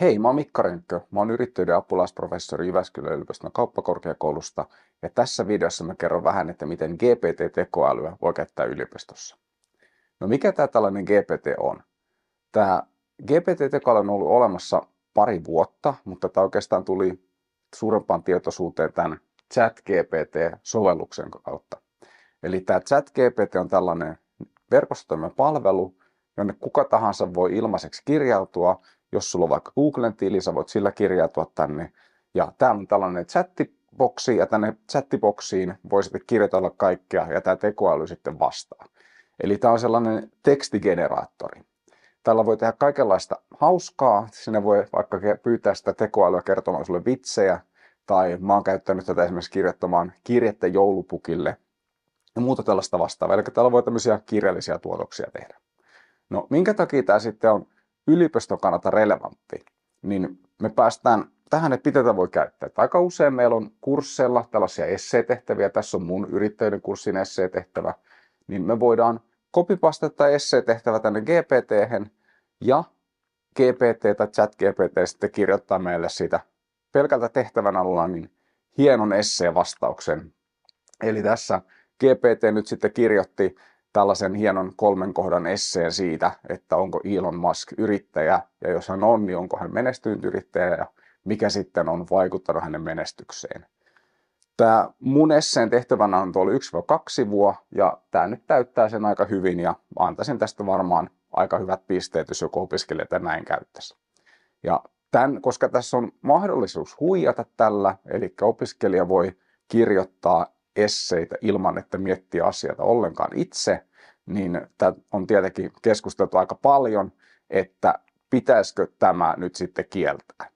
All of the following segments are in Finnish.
Hei, mä oon Mikko Renkkö. Mä oon yrittäjyyden apulaisprofessori Jyväskylän yliopiston kauppakorkeakoulusta ja tässä videossa mä kerron vähän, että miten GPT-tekoälyä voi käyttää yliopistossa. No mikä tämä tällainen GPT on? Tämä GPT-tekoäly on ollut olemassa pari vuotta, mutta tämä oikeastaan tuli suurempaan tietoisuuteen tämän ChatGPT-sovelluksen kautta. Eli tämä ChatGPT on tällainen verkostotoimen palvelu, jonne kuka tahansa voi ilmaiseksi kirjautua jos sulla on vaikka Googlen tili, sä voit sillä kirjautua tänne. Ja täällä on tällainen chattiboksi, ja tänne chattiboksiin voi sitten kirjoitella kaikkea, ja tämä tekoäly sitten vastaa. Eli tämä on sellainen tekstigeneraattori. Tällä voi tehdä kaikenlaista hauskaa. Sinne voi vaikka pyytää sitä tekoälyä kertomaan sulle vitsejä, tai mä oon käyttänyt tätä esimerkiksi kirjoittamaan kirjettä joulupukille ja muuta tällaista vastaavaa. Eli täällä voi tämmöisiä kirjallisia tuotoksia tehdä. No minkä takia tämä sitten on yliopiston kannalta relevantti, niin me päästään tähän, että mitä voi käyttää. Et aika usein meillä on kursseilla tällaisia esseetehtäviä, tässä on mun yrittäjyyden kurssin esseetehtävä, niin me voidaan kopipasta tai esseetehtävä tänne gpt ja GPT tai chat GPT sitten kirjoittaa meille siitä pelkältä tehtävän alla niin hienon esseen vastauksen. Eli tässä GPT nyt sitten kirjoitti tällaisen hienon kolmen kohdan esseen siitä, että onko Elon Musk yrittäjä ja jos hän on, niin onko hän menestynyt yrittäjä ja mikä sitten on vaikuttanut hänen menestykseen. Tämä mun esseen tehtävänä on tuolla 1 kaksi sivua ja tämä nyt täyttää sen aika hyvin ja antaisin tästä varmaan aika hyvät pisteet, jos joku opiskelija tämän näin käyttäisi. Ja tämän, koska tässä on mahdollisuus huijata tällä, eli opiskelija voi kirjoittaa esseitä ilman, että miettii asioita ollenkaan itse, niin tämä on tietenkin keskusteltu aika paljon, että pitäisikö tämä nyt sitten kieltää.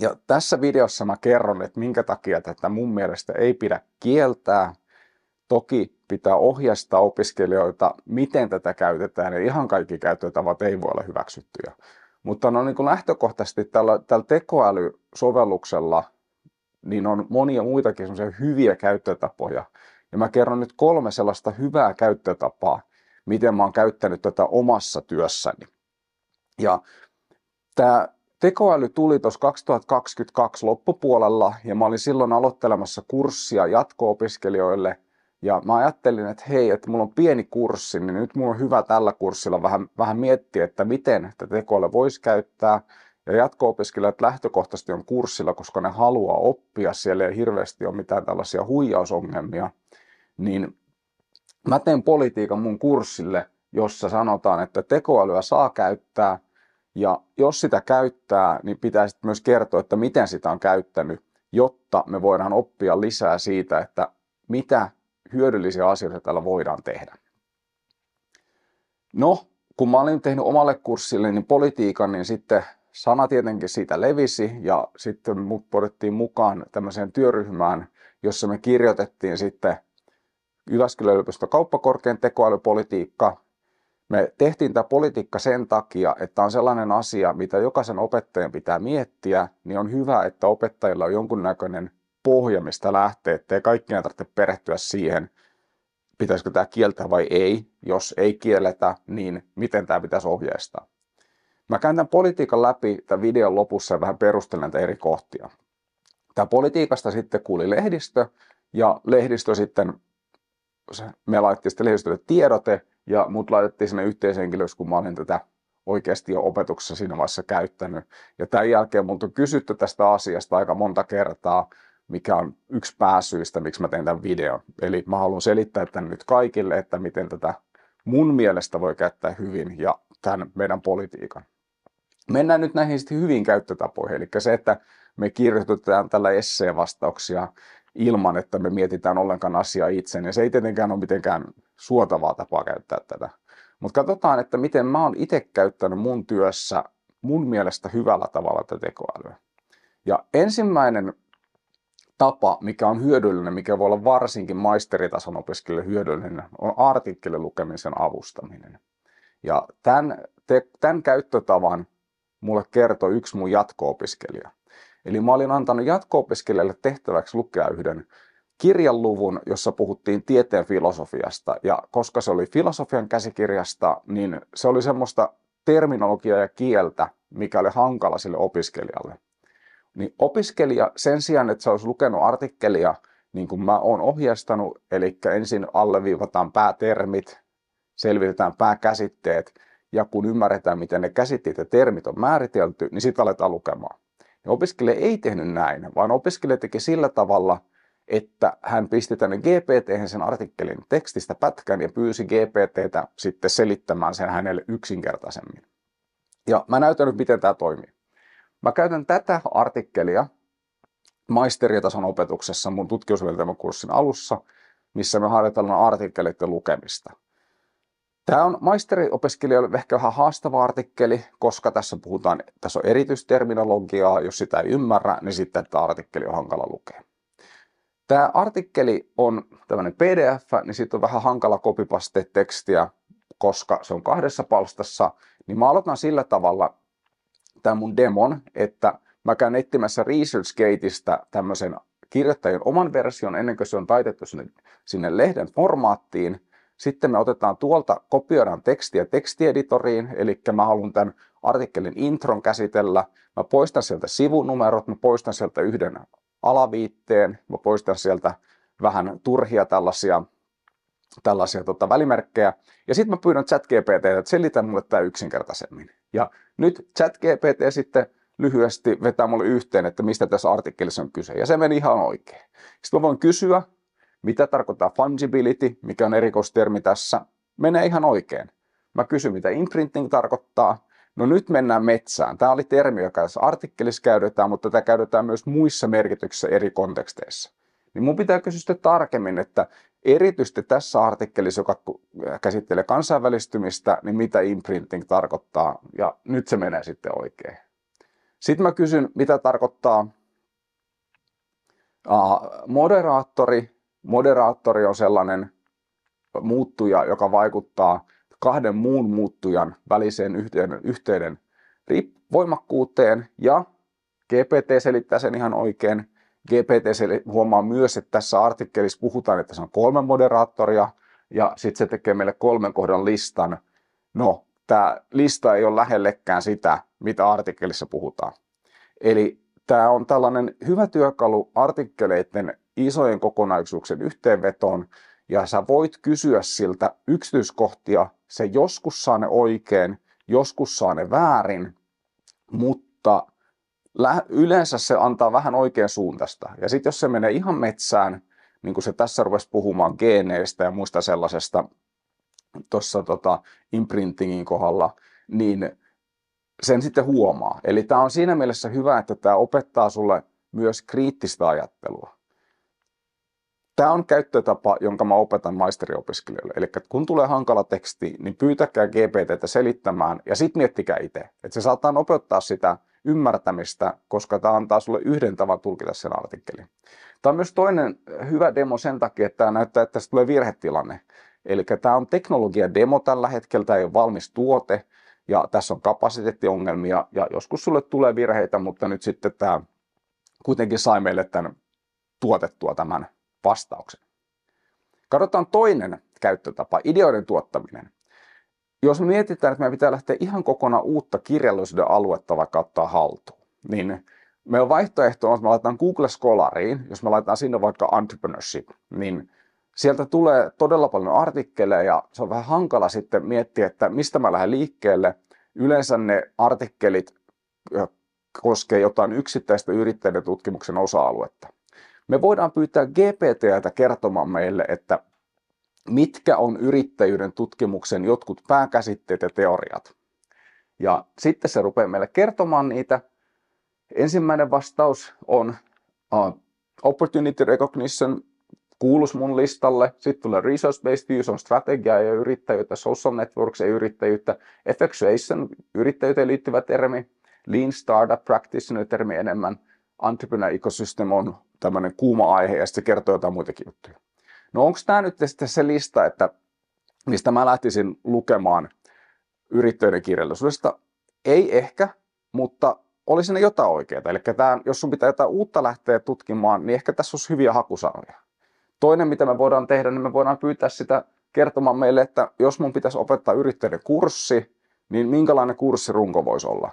Ja tässä videossa mä kerron, että minkä takia tätä mun mielestä ei pidä kieltää. Toki pitää ohjastaa opiskelijoita, miten tätä käytetään, ja ihan kaikki käyttötavat ei voi olla hyväksyttyjä. Mutta no niin kuin lähtökohtaisesti tällä, tällä tekoälysovelluksella niin on monia muitakin semmoisia hyviä käyttötapoja. Ja mä kerron nyt kolme sellaista hyvää käyttötapaa, miten mä oon käyttänyt tätä omassa työssäni. Ja tämä tekoäly tuli tuossa 2022 loppupuolella ja mä olin silloin aloittelemassa kurssia jatko-opiskelijoille ja mä ajattelin, että hei, että mulla on pieni kurssi, niin nyt mulla on hyvä tällä kurssilla vähän, vähän miettiä, että miten tätä tekoälyä voisi käyttää ja jatko-opiskelijat lähtökohtaisesti on kurssilla, koska ne haluaa oppia, siellä ei hirveästi ole mitään tällaisia huijausongelmia, niin mä teen politiikan mun kurssille, jossa sanotaan, että tekoälyä saa käyttää ja jos sitä käyttää, niin pitäisi myös kertoa, että miten sitä on käyttänyt, jotta me voidaan oppia lisää siitä, että mitä hyödyllisiä asioita tällä voidaan tehdä. No, kun mä olin tehnyt omalle kurssille niin politiikan, niin sitten sana tietenkin siitä levisi ja sitten mut podettiin mukaan tämmöiseen työryhmään, jossa me kirjoitettiin sitten Jyväskylän yliopiston kauppakorkean tekoälypolitiikka. Me tehtiin tämä politiikka sen takia, että on sellainen asia, mitä jokaisen opettajan pitää miettiä, niin on hyvä, että opettajilla on jonkunnäköinen pohja, mistä lähtee, ettei kaikkien tarvitse perehtyä siihen, pitäisikö tämä kieltää vai ei. Jos ei kielletä, niin miten tämä pitäisi ohjeistaa. Mä käyn tämän politiikan läpi tämän videon lopussa ja vähän perustelen näitä eri kohtia. Tämä politiikasta sitten kuuli lehdistö ja lehdistö sitten, me laitettiin sitten lehdistölle tiedote ja mut laitettiin sinne yhteishenkilöksi, kun mä olin tätä oikeasti jo opetuksessa siinä vaiheessa käyttänyt. Ja tämän jälkeen multa on kysytty tästä asiasta aika monta kertaa, mikä on yksi pääsyistä, miksi mä teen tämän videon. Eli mä haluan selittää tämän nyt kaikille, että miten tätä mun mielestä voi käyttää hyvin ja tämän meidän politiikan. Mennään nyt näihin sitten hyvin käyttötapoihin, eli se, että me kirjoitetaan tällä esseen vastauksia ilman, että me mietitään ollenkaan asiaa itse, niin se ei tietenkään ole mitenkään suotavaa tapaa käyttää tätä. Mutta katsotaan, että miten mä oon itse käyttänyt mun työssä mun mielestä hyvällä tavalla tätä tekoälyä. Ja ensimmäinen tapa, mikä on hyödyllinen, mikä voi olla varsinkin maisteritason opiskelijoille hyödyllinen, on artikkelin lukemisen avustaminen. Ja tämän, te, tämän käyttötavan mulle kertoi yksi mun jatko-opiskelija. Eli mä olin antanut jatko-opiskelijalle tehtäväksi lukea yhden kirjan jossa puhuttiin tieteen filosofiasta. Ja koska se oli filosofian käsikirjasta, niin se oli semmoista terminologiaa ja kieltä, mikä oli hankala sille opiskelijalle. Niin opiskelija sen sijaan, että se olisi lukenut artikkelia, niin kuin mä oon ohjeistanut, eli ensin alleviivataan päätermit, selvitetään pääkäsitteet, ja kun ymmärretään, miten ne käsitteet ja termit on määritelty, niin sitten aletaan lukemaan. Ja opiskelija ei tehnyt näin, vaan opiskelija teki sillä tavalla, että hän pisti tänne GPT sen artikkelin tekstistä pätkän ja pyysi GPTtä sitten selittämään sen hänelle yksinkertaisemmin. Ja mä näytän nyt, miten tämä toimii. Mä käytän tätä artikkelia maisteritason opetuksessa mun tutkimusmenetelmäkurssin alussa, missä me harjoitellaan artikkeleiden lukemista. Tämä on maisteriopiskelijoille ehkä vähän haastava artikkeli, koska tässä puhutaan, tässä on erityisterminologiaa, jos sitä ei ymmärrä, niin sitten tämä artikkeli on hankala lukea. Tämä artikkeli on tämmöinen PDF, niin siitä on vähän hankala kopipaste tekstiä, koska se on kahdessa palstassa, niin mä aloitan sillä tavalla tämän mun demon, että mä käyn etsimässä ResearchGateista tämmöisen kirjoittajan oman version ennen kuin se on taitettu sinne, sinne lehden formaattiin, sitten me otetaan tuolta, kopioidaan tekstiä tekstieditoriin, eli mä haluan tämän artikkelin intron käsitellä. Mä poistan sieltä sivunumerot, mä poistan sieltä yhden alaviitteen, mä poistan sieltä vähän turhia tällaisia, tällaisia tota, välimerkkejä. Ja sitten mä pyydän ChatGPT, että selitä mulle tämä yksinkertaisemmin. Ja nyt ChatGPT sitten lyhyesti vetää mulle yhteen, että mistä tässä artikkelissa on kyse. Ja se meni ihan oikein. Sitten mä voin kysyä, mitä tarkoittaa fungibility, mikä on erikoistermi tässä? Menee ihan oikein. Mä kysyn, mitä imprinting tarkoittaa. No nyt mennään metsään. Tämä oli termi, joka tässä artikkelissa käytetään, mutta tätä käytetään myös muissa merkityksissä eri konteksteissa. Niin mun pitää kysyä sitten tarkemmin, että erityisesti tässä artikkelissa, joka käsittelee kansainvälistymistä, niin mitä imprinting tarkoittaa, ja nyt se menee sitten oikein. Sitten mä kysyn, mitä tarkoittaa uh, moderaattori, moderaattori on sellainen muuttuja, joka vaikuttaa kahden muun muuttujan väliseen yhteyden, yhteyden voimakkuuteen ja GPT selittää sen ihan oikein. GPT huomaa myös, että tässä artikkelissa puhutaan, että se on kolme moderaattoria ja sitten se tekee meille kolmen kohdan listan. No, tämä lista ei ole lähellekään sitä, mitä artikkelissa puhutaan. Eli tämä on tällainen hyvä työkalu artikkeleiden isojen kokonaisuuksien yhteenvetoon, ja sä voit kysyä siltä yksityiskohtia, se joskus saa ne oikein, joskus saa ne väärin, mutta yleensä se antaa vähän oikean suuntaista. Ja sitten jos se menee ihan metsään, niin kuin se tässä rupesi puhumaan geeneistä ja muista sellaisesta tuossa tota, imprintingin kohdalla, niin sen sitten huomaa. Eli tämä on siinä mielessä hyvä, että tämä opettaa sulle myös kriittistä ajattelua. Tämä on käyttötapa, jonka mä opetan maisteriopiskelijoille. Eli kun tulee hankala teksti, niin pyytäkää GPTtä selittämään ja sitten miettikää itse. Että se saattaa nopeuttaa sitä ymmärtämistä, koska tämä antaa sulle yhden tavan tulkita sen artikkelin. Tämä on myös toinen hyvä demo sen takia, että tämä näyttää, että tässä tulee virhetilanne. Eli tämä on teknologiademo tällä hetkellä, tämä ei ole valmis tuote, ja tässä on kapasiteettiongelmia, ja joskus sulle tulee virheitä, mutta nyt sitten tämä kuitenkin sai meille tämän tuotettua tämän vastauksen. Katsotaan toinen käyttötapa, ideoiden tuottaminen. Jos me mietitään, että meidän pitää lähteä ihan kokonaan uutta kirjallisuuden aluetta vaikka ottaa haltuun, niin meidän vaihtoehto on, että me laitetaan Google Scholariin, jos me laitetaan sinne vaikka entrepreneurship, niin sieltä tulee todella paljon artikkeleja ja se on vähän hankala sitten miettiä, että mistä mä lähden liikkeelle. Yleensä ne artikkelit koskee jotain yksittäistä yrittäjien tutkimuksen osa-aluetta. Me voidaan pyytää GPTltä kertomaan meille, että mitkä on yrittäjyyden tutkimuksen jotkut pääkäsitteet ja teoriat. Ja sitten se rupeaa meille kertomaan niitä. Ensimmäinen vastaus on uh, opportunity recognition, kuulus mun listalle. Sitten tulee resource-based views on strategiaa ja yrittäjyyttä, social networks ja yrittäjyyttä, effectuation, yrittäjyyteen liittyvä termi, lean startup practitioner termi enemmän – entrepreneur ecosystem on tämmöinen kuuma aihe ja se kertoo jotain muitakin juttuja. No onko tämä nyt sitten se lista, että mistä mä lähtisin lukemaan yrittäjyyden kirjallisuudesta? Ei ehkä, mutta oli siinä jotain oikeaa. Eli tämän, jos sun pitää jotain uutta lähteä tutkimaan, niin ehkä tässä olisi hyviä hakusanoja. Toinen, mitä me voidaan tehdä, niin me voidaan pyytää sitä kertomaan meille, että jos mun pitäisi opettaa yrittäjyyden kurssi, niin minkälainen kurssirunko voisi olla?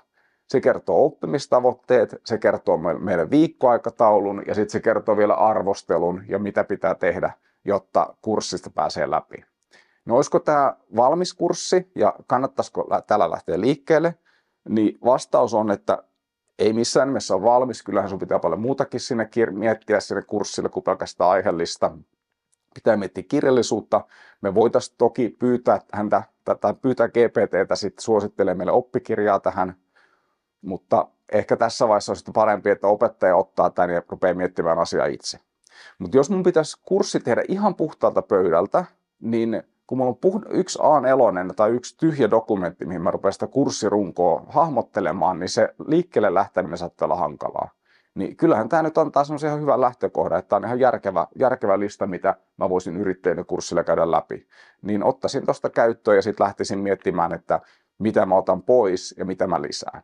se kertoo oppimistavoitteet, se kertoo meidän viikkoaikataulun ja sitten se kertoo vielä arvostelun ja mitä pitää tehdä, jotta kurssista pääsee läpi. No olisiko tämä valmis kurssi ja kannattaisiko tällä lähteä liikkeelle? Niin vastaus on, että ei missään nimessä ole valmis. Kyllähän sun pitää paljon muutakin sinne miettiä sinne kurssille kuin pelkästään aiheellista. Pitää miettiä kirjallisuutta. Me voitaisiin toki pyytää häntä tai pyytää GPTtä sitten suosittelee meille oppikirjaa tähän mutta ehkä tässä vaiheessa olisi parempi, että opettaja ottaa tämän ja rupeaa miettimään asiaa itse. Mutta jos mun pitäisi kurssi tehdä ihan puhtaalta pöydältä, niin kun mulla on yksi A4 tai yksi tyhjä dokumentti, mihin mä rupean sitä kurssirunkoa hahmottelemaan, niin se liikkeelle lähteminen saattaa olla hankalaa. Niin kyllähän tämä nyt antaa semmoisen ihan hyvän lähtökohdan, että tämä on ihan järkevä, järkevä lista, mitä mä voisin yrittäjien kurssilla käydä läpi. Niin ottaisin tuosta käyttöön ja sitten lähtisin miettimään, että mitä mä otan pois ja mitä mä lisään.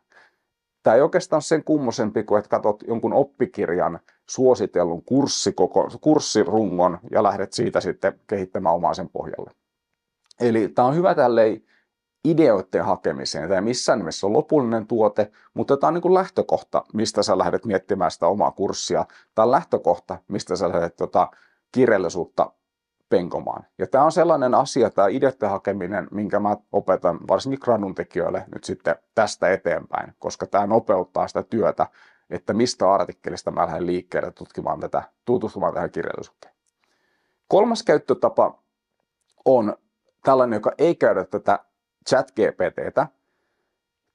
Tämä ei oikeastaan sen kummosempi kuin, että katsot jonkun oppikirjan suositellun kurssikoko, kurssirungon ja lähdet siitä sitten kehittämään omaa sen pohjalle. Eli tämä on hyvä tälleen ideoiden hakemiseen. Tämä ei missään nimessä ole lopullinen tuote, mutta tämä on niin kuin lähtökohta, mistä sä lähdet miettimään sitä omaa kurssia. Tämä on lähtökohta, mistä sä lähdet tuota kirjallisuutta penkomaan. Ja tämä on sellainen asia, tämä ideoiden hakeminen, minkä mä opetan varsinkin gradun tekijöille nyt sitten tästä eteenpäin, koska tämä nopeuttaa sitä työtä, että mistä artikkelista mä lähden liikkeelle tutkimaan tätä, tutustumaan tähän kirjallisuuteen. Kolmas käyttötapa on tällainen, joka ei käydä tätä chat GPTtä,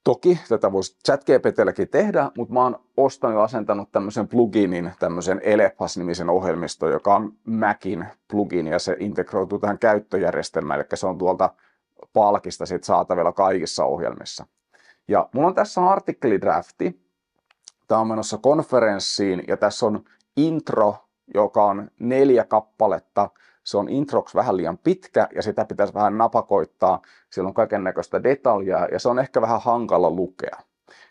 Toki tätä voisi ChatGPTlläkin tehdä, mutta mä oon ostanut ja asentanut tämmöisen pluginin, tämmöisen Elephas-nimisen ohjelmisto, joka on Macin plugin ja se integroituu tähän käyttöjärjestelmään, eli se on tuolta palkista sit saatavilla kaikissa ohjelmissa. Ja mulla on tässä artikkelidrafti, tämä on menossa konferenssiin ja tässä on intro, joka on neljä kappaletta – se on introx vähän liian pitkä ja sitä pitäisi vähän napakoittaa. Siellä on kaiken näköistä detaljaa ja se on ehkä vähän hankala lukea.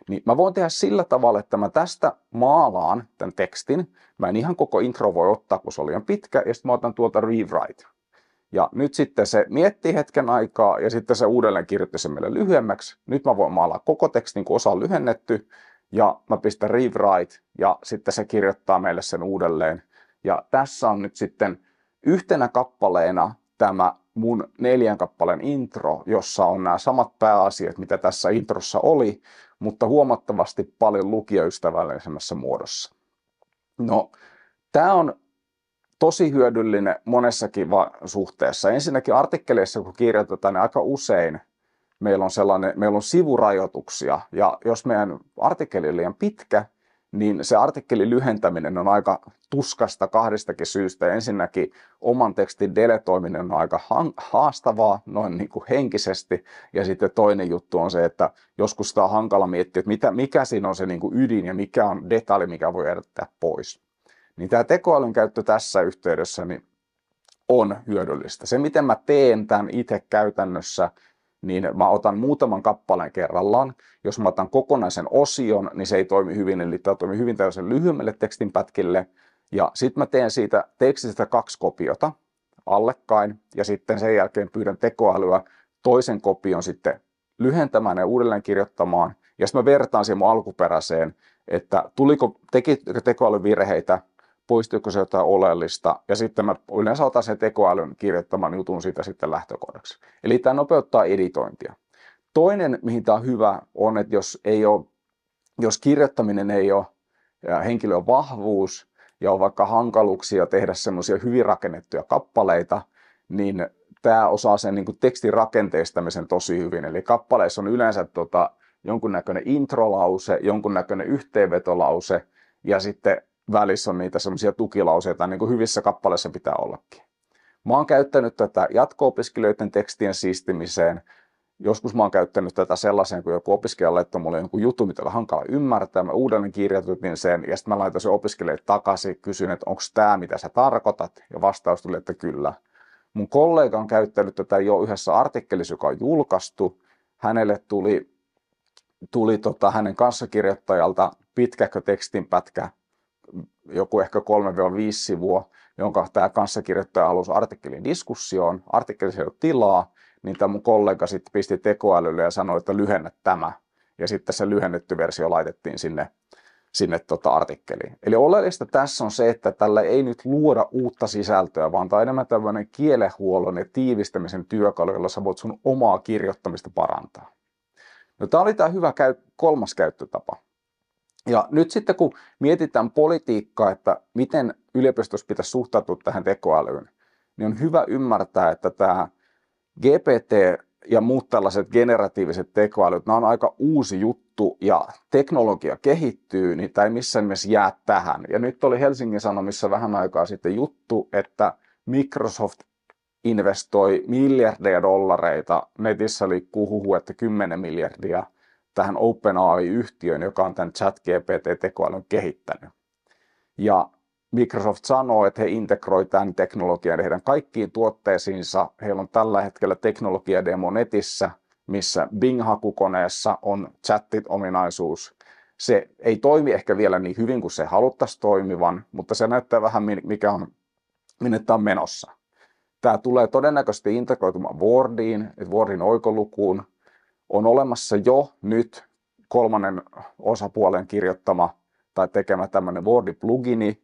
Niin mä voin tehdä sillä tavalla, että mä tästä maalaan tämän tekstin. Mä en ihan koko intro voi ottaa, kun se on liian pitkä, ja sitten mä otan tuolta rewrite. Ja nyt sitten se miettii hetken aikaa ja sitten se uudelleen kirjoitti sen meille lyhyemmäksi. Nyt mä voin maalaa koko tekstin, kun osa on lyhennetty ja mä pistän rewrite ja sitten se kirjoittaa meille sen uudelleen. Ja tässä on nyt sitten yhtenä kappaleena tämä mun neljän kappaleen intro, jossa on nämä samat pääasiat, mitä tässä introssa oli, mutta huomattavasti paljon lukijaystävällisemmässä muodossa. No, tämä on tosi hyödyllinen monessakin va- suhteessa. Ensinnäkin artikkeleissa, kun kirjoitetaan, niin aika usein meillä on, sellainen, meillä on sivurajoituksia, ja jos meidän artikkeli on liian pitkä, niin se artikkelin lyhentäminen on aika tuskasta kahdestakin syystä. Ensinnäkin oman tekstin deletoiminen on aika haastavaa noin niin kuin henkisesti, ja sitten toinen juttu on se, että joskus sitä on hankala miettiä, että mitä, mikä siinä on se niin kuin ydin ja mikä on detaali, mikä voi jättää pois. Niin tämä tekoälyn käyttö tässä yhteydessä niin on hyödyllistä. Se, miten mä teen tämän itse käytännössä niin mä otan muutaman kappaleen kerrallaan. Jos mä otan kokonaisen osion, niin se ei toimi hyvin, eli tämä toimii hyvin tällaisen lyhyemmälle tekstinpätkille. Ja sitten mä teen siitä tekstistä kaksi kopiota allekkain, ja sitten sen jälkeen pyydän tekoälyä toisen kopion sitten lyhentämään ja uudelleen kirjoittamaan. Ja sitten mä vertaan siihen mun alkuperäiseen, että tuliko, tekikö virheitä poistuiko se jotain oleellista, ja sitten mä yleensä otan sen tekoälyn kirjoittaman jutun siitä sitten lähtökohdaksi. Eli tämä nopeuttaa editointia. Toinen, mihin tämä on hyvä, on, että jos, ei ole, jos kirjoittaminen ei ole henkilön vahvuus, ja on vaikka hankaluuksia tehdä semmoisia hyvin rakennettuja kappaleita, niin tämä osaa sen niin tekstin rakenteistamisen tosi hyvin. Eli kappaleissa on yleensä tota, jonkunnäköinen introlause, jonkunnäköinen yhteenvetolause ja sitten välissä on niitä semmoisia tukilauseita, niin kuin hyvissä kappaleissa pitää ollakin. Mä oon käyttänyt tätä jatko-opiskelijoiden tekstien siistimiseen. Joskus mä oon käyttänyt tätä sellaiseen, kun joku opiskelija laittoi mulle jonkun jutun, mitä oli hankala ymmärtää. Mä uudelleen kirjoitin sen ja sitten mä laitoin sen opiskelijalle takaisin, kysyin, että onko tämä mitä sä tarkoitat? Ja vastaus tuli, että kyllä. Mun kollega on käyttänyt tätä jo yhdessä artikkelissa, joka on julkaistu. Hänelle tuli, tuli tota, hänen kanssakirjoittajalta pitkäkö tekstinpätkä joku ehkä 3-5 sivua, jonka tämä kanssakirjoittaja halusi artikkelin diskussioon, artikkeli ei ollut tilaa, niin tämä mun kollega sitten pisti tekoälylle ja sanoi, että lyhennä tämä. Ja sitten se lyhennetty versio laitettiin sinne, sinne tota artikkeliin. Eli oleellista tässä on se, että tällä ei nyt luoda uutta sisältöä, vaan tämä on enemmän tämmöinen kielehuollon ja tiivistämisen työkalu, jolla sä voit sun omaa kirjoittamista parantaa. No tämä oli tämä hyvä käy, kolmas käyttötapa. Ja nyt sitten kun mietitään politiikkaa, että miten yliopistossa pitäisi suhtautua tähän tekoälyyn, niin on hyvä ymmärtää, että tämä GPT ja muut tällaiset generatiiviset tekoälyt, nämä on aika uusi juttu ja teknologia kehittyy, niin tämä ei missään nimessä jää tähän. Ja nyt oli Helsingin Sanomissa vähän aikaa sitten juttu, että Microsoft investoi miljardeja dollareita, netissä liikkuu huhu, että 10 miljardia – tähän OpenAI-yhtiöön, joka on tämän ChatGPT-tekoälyn kehittänyt. Ja Microsoft sanoo, että he integroivat tämän teknologian heidän kaikkiin tuotteisiinsa. Heillä on tällä hetkellä teknologiademo netissä, missä Bing-hakukoneessa on chattit-ominaisuus. Se ei toimi ehkä vielä niin hyvin kuin se haluttaisiin toimivan, mutta se näyttää vähän, mikä on, minne tämä on menossa. Tämä tulee todennäköisesti integroitumaan Wordiin, Wordin oikolukuun, on olemassa jo nyt kolmannen osapuolen kirjoittama tai tekemä tämmöinen Wordi-plugini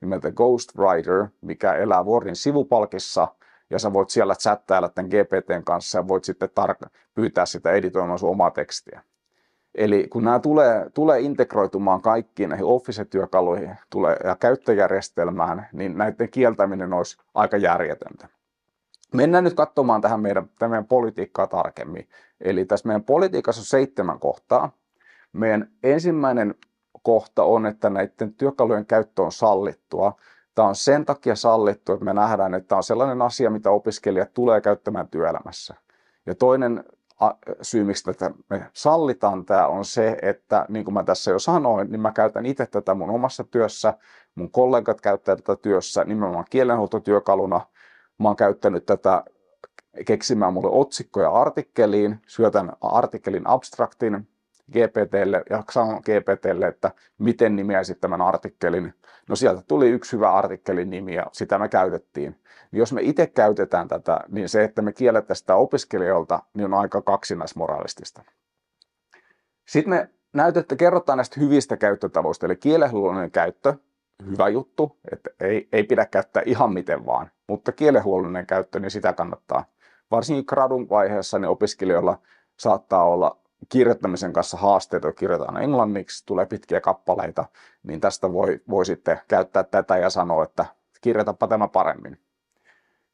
nimeltä Ghostwriter, mikä elää Wordin sivupalkissa, ja sä voit siellä chattailla tämän GPTn kanssa ja voit sitten tar- pyytää sitä editoimaan sun omaa tekstiä. Eli kun nämä tulee, tulee integroitumaan kaikkiin näihin Office-työkaluihin tulee, ja käyttöjärjestelmään, niin näiden kieltäminen olisi aika järjetöntä. Mennään nyt katsomaan tähän meidän, tähän meidän politiikkaa tarkemmin. Eli tässä meidän politiikassa on seitsemän kohtaa. Meidän ensimmäinen kohta on, että näiden työkalujen käyttö on sallittua. Tämä on sen takia sallittu, että me nähdään, että tämä on sellainen asia, mitä opiskelijat tulee käyttämään työelämässä. Ja toinen syy, miksi tätä me sallitaan tämä, on se, että niin kuin mä tässä jo sanoin, niin mä käytän itse tätä mun omassa työssä, mun kollegat käyttävät tätä työssä nimenomaan kielenhuoltotyökaluna – Mä oon käyttänyt tätä keksimään mulle otsikkoja artikkeliin, syötän artikkelin abstraktin GPTlle ja sanon GPTlle, että miten nimeäisit tämän artikkelin. No sieltä tuli yksi hyvä artikkelin nimi ja sitä me käytettiin. Niin jos me itse käytetään tätä, niin se, että me kielletään sitä opiskelijoilta, niin on aika kaksinaismoralistista. Sitten me näytätte, kerrotaan näistä hyvistä käyttötavoista, eli kieleluonnollinen käyttö, hyvä juttu, että ei, ei pidä käyttää ihan miten vaan. Mutta kielenhuollollinen käyttö, niin sitä kannattaa. Varsinkin gradun vaiheessa niin opiskelijoilla saattaa olla kirjoittamisen kanssa haasteita, kun kirjoitetaan englanniksi, tulee pitkiä kappaleita, niin tästä voi, voi sitten käyttää tätä ja sanoa, että kirjoitapa tämä paremmin.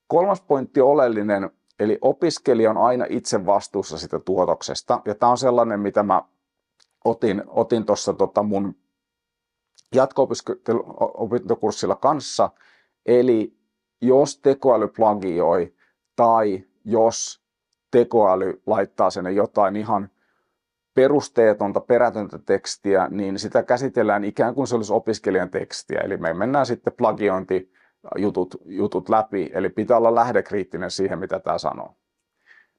Kolmas pointti oleellinen, eli opiskelija on aina itse vastuussa sitä tuotoksesta, ja tämä on sellainen, mitä mä otin, otin tuossa tota mun jatko-opintokurssilla kanssa, eli jos tekoäly plagioi tai jos tekoäly laittaa sinne jotain ihan perusteetonta, perätöntä tekstiä, niin sitä käsitellään ikään kuin se olisi opiskelijan tekstiä. Eli me mennään sitten plagiointi jutut, jutut läpi, eli pitää olla lähdekriittinen siihen, mitä tämä sanoo.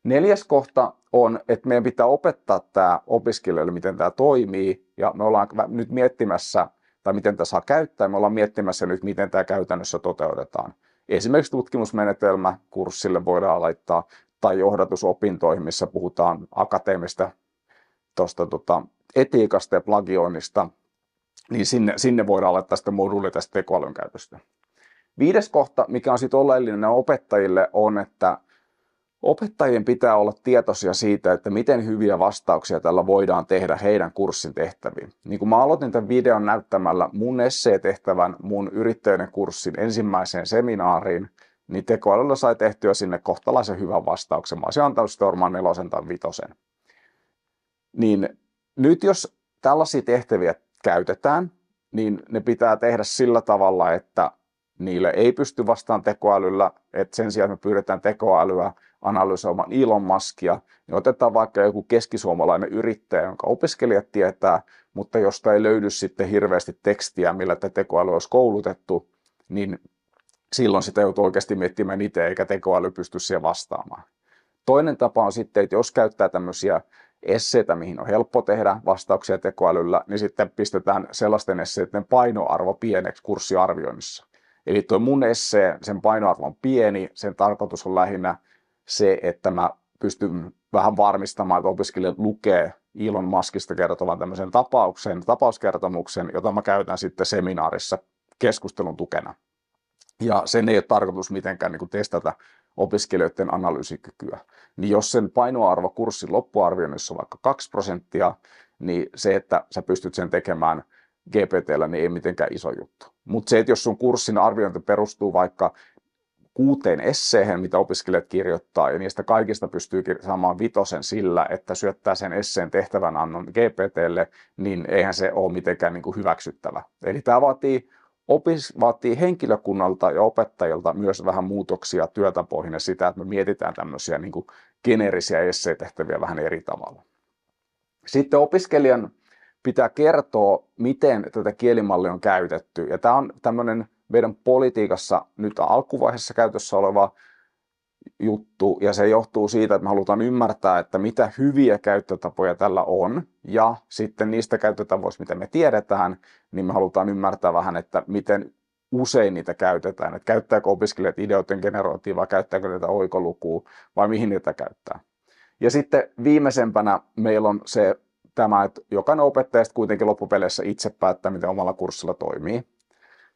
Neljäs kohta on, että meidän pitää opettaa tämä opiskelijoille, miten tämä toimii, ja me ollaan nyt miettimässä, tai miten tämä saa käyttää, me ollaan miettimässä nyt, miten tämä käytännössä toteutetaan. Esimerkiksi tutkimusmenetelmä kurssille voidaan laittaa tai johdatusopintoihin, missä puhutaan akateemista tosta, tota, etiikasta ja plagioinnista, niin sinne, sinne voidaan laittaa sitä moduuli tästä tekoälyn käytöstä. Viides kohta, mikä on sitten oleellinen opettajille, on, että Opettajien pitää olla tietoisia siitä, että miten hyviä vastauksia tällä voidaan tehdä heidän kurssin tehtäviin. Niin kuin mä aloitin tämän videon näyttämällä mun esseetehtävän mun yrittäjän kurssin ensimmäiseen seminaariin, niin tekoälyllä sai tehtyä sinne kohtalaisen hyvän vastauksen. Mä olisin antanut sitten nelosen tai vitosen. Niin nyt jos tällaisia tehtäviä käytetään, niin ne pitää tehdä sillä tavalla, että niillä ei pysty vastaan tekoälyllä, että sen sijaan me pyydetään tekoälyä analysoimaan Elon Muskia, niin otetaan vaikka joku keskisuomalainen yrittäjä, jonka opiskelijat tietää, mutta josta ei löydy sitten hirveästi tekstiä, millä tätä tekoäly olisi koulutettu, niin silloin sitä joutuu oikeasti miettimään itse, eikä tekoäly pysty siihen vastaamaan. Toinen tapa on sitten, että jos käyttää tämmöisiä esseitä, mihin on helppo tehdä vastauksia tekoälyllä, niin sitten pistetään sellaisten esseiden painoarvo pieneksi kurssiarvioinnissa. Eli tuo mun esse, sen painoarvo on pieni, sen tarkoitus on lähinnä se, että mä pystyn vähän varmistamaan, että opiskelijat lukee Elon Muskista kertovan tämmöisen tapauksen, tapauskertomuksen, jota mä käytän sitten seminaarissa keskustelun tukena. Ja sen ei ole tarkoitus mitenkään niin testata opiskelijoiden analyysikykyä. Niin jos sen painoarvo kurssin loppuarvioinnissa on vaikka 2 prosenttia, niin se, että sä pystyt sen tekemään GPTllä, niin ei mitenkään iso juttu. Mutta se, että jos sun kurssin arviointi perustuu vaikka kuuteen esseen, mitä opiskelijat kirjoittaa, ja niistä kaikista pystyy saamaan vitosen sillä, että syöttää sen esseen annon GPTlle, niin eihän se ole mitenkään niin kuin hyväksyttävä. Eli tämä vaatii, opis, vaatii henkilökunnalta ja opettajilta myös vähän muutoksia työtapoihin ja sitä, että me mietitään tämmöisiä niin kuin geneerisiä esseetehtäviä vähän eri tavalla. Sitten opiskelijan pitää kertoa, miten tätä kielimallia on käytetty. Ja tämä on tämmöinen meidän politiikassa nyt alkuvaiheessa käytössä oleva juttu, ja se johtuu siitä, että me halutaan ymmärtää, että mitä hyviä käyttötapoja tällä on, ja sitten niistä käyttötavoista, mitä me tiedetään, niin me halutaan ymmärtää vähän, että miten usein niitä käytetään, että käyttääkö opiskelijat ideoiden generointia vai käyttääkö niitä oikolukua vai mihin niitä käyttää. Ja sitten viimeisempänä meillä on se tämä, että jokainen opettaja kuitenkin loppupeleissä itse päättää, miten omalla kurssilla toimii.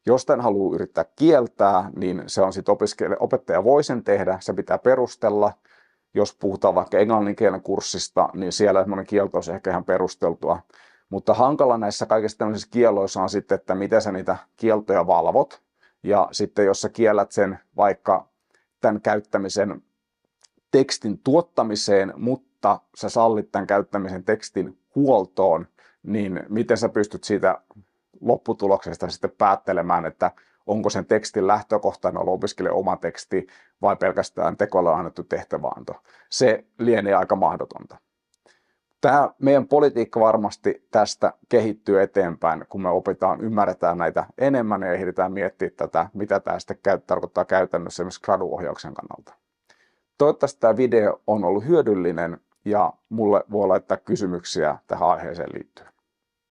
Jos tämän haluaa yrittää kieltää, niin se on sitten opiskelija, opettaja voi sen tehdä, se pitää perustella. Jos puhutaan vaikka englannin kielen kurssista, niin siellä semmoinen kielto olisi ehkä ihan perusteltua. Mutta hankala näissä kaikissa tämmöisissä kielloissa on sitten, että miten sä niitä kieltoja valvot. Ja sitten jos sä kiellät sen vaikka tämän käyttämisen tekstin tuottamiseen, mutta sä sallit tämän käyttämisen tekstin huoltoon, niin miten sä pystyt siitä lopputuloksesta sitten päättelemään, että onko sen tekstin lähtökohtana ollut opiskelijan oma teksti vai pelkästään tekoilla annettu tehtäväanto. Se lienee aika mahdotonta. Tämä meidän politiikka varmasti tästä kehittyy eteenpäin, kun me opitaan, ymmärretään näitä enemmän ja ehditään miettiä tätä, mitä tämä sitten tarkoittaa käytännössä esimerkiksi graduohjauksen kannalta. Toivottavasti tämä video on ollut hyödyllinen ja mulle voi laittaa kysymyksiä tähän aiheeseen liittyen.